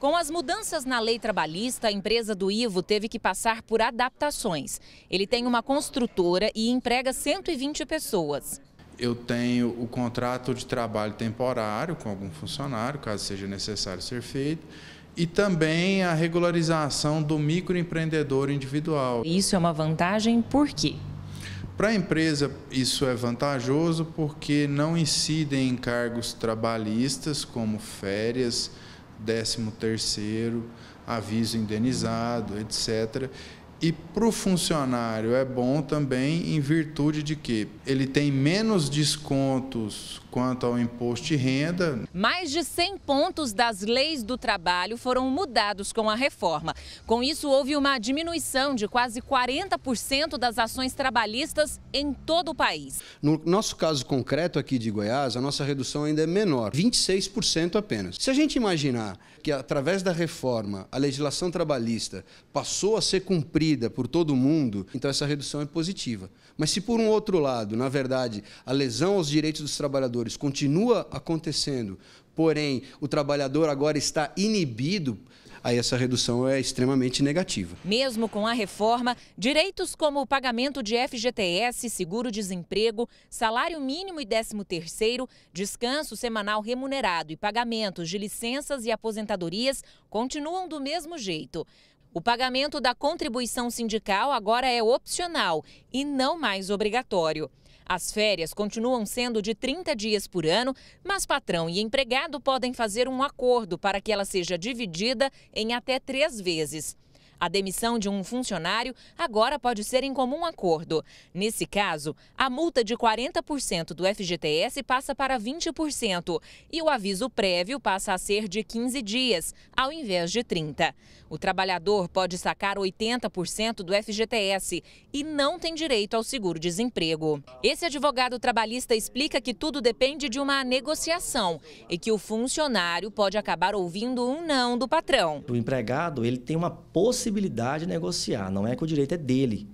Com as mudanças na lei trabalhista, a empresa do Ivo teve que passar por adaptações. Ele tem uma construtora e emprega 120 pessoas. Eu tenho o contrato de trabalho temporário com algum funcionário, caso seja necessário ser feito, e também a regularização do microempreendedor individual. Isso é uma vantagem por quê? Para a empresa, isso é vantajoso porque não incidem em cargos trabalhistas, como férias, décimo terceiro, aviso indenizado, etc. E para o funcionário é bom também em virtude de que ele tem menos descontos quanto ao imposto de renda. Mais de 100 pontos das leis do trabalho foram mudados com a reforma. Com isso, houve uma diminuição de quase 40% das ações trabalhistas em todo o país. No nosso caso concreto aqui de Goiás, a nossa redução ainda é menor, 26% apenas. Se a gente imaginar que através da reforma a legislação trabalhista passou a ser cumprida vida, por todo mundo, então essa redução é positiva. Mas se por um outro lado, na verdade, a lesão aos direitos dos trabalhadores continua acontecendo, porém o trabalhador agora está inibido aí essa redução é extremamente negativa. Mesmo com a reforma, direitos como o pagamento de FGTS, seguro-desemprego, salário mínimo e 13º, descanso semanal remunerado e pagamentos de licenças e aposentadorias continuam do mesmo jeito. O pagamento da contribuição sindical agora é opcional e não mais obrigatório. As férias continuam sendo de 30 dias por ano, mas patrão e empregado podem fazer um acordo para que ela seja dividida em até três vezes. A demissão de um funcionário agora pode ser em comum acordo. Nesse caso, a multa de 40% do FGTS passa para 20% e o aviso prévio passa a ser de 15 dias, ao invés de 30. O trabalhador pode sacar 80% do FGTS e não tem direito ao seguro-desemprego. Esse advogado trabalhista explica que tudo depende de uma negociação e que o funcionário pode acabar ouvindo um não do patrão. O empregado ele tem uma possibilidade possibilidade de negociar, não é que o direito é dele.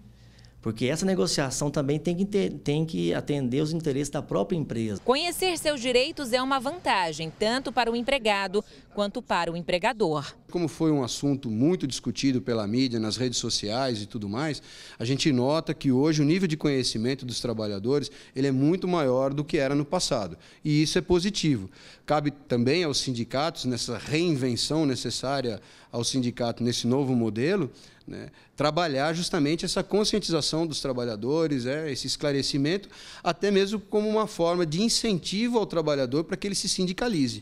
Porque essa negociação também tem que, ter, tem que atender os interesses da própria empresa. Conhecer seus direitos é uma vantagem, tanto para o empregado quanto para o empregador. Como foi um assunto muito discutido pela mídia, nas redes sociais e tudo mais, a gente nota que hoje o nível de conhecimento dos trabalhadores ele é muito maior do que era no passado. E isso é positivo. Cabe também aos sindicatos, nessa reinvenção necessária ao sindicato nesse novo modelo, né, trabalhar justamente essa conscientização dos trabalhadores, é, esse esclarecimento, até mesmo como uma forma de incentivo ao trabalhador para que ele se sindicalize.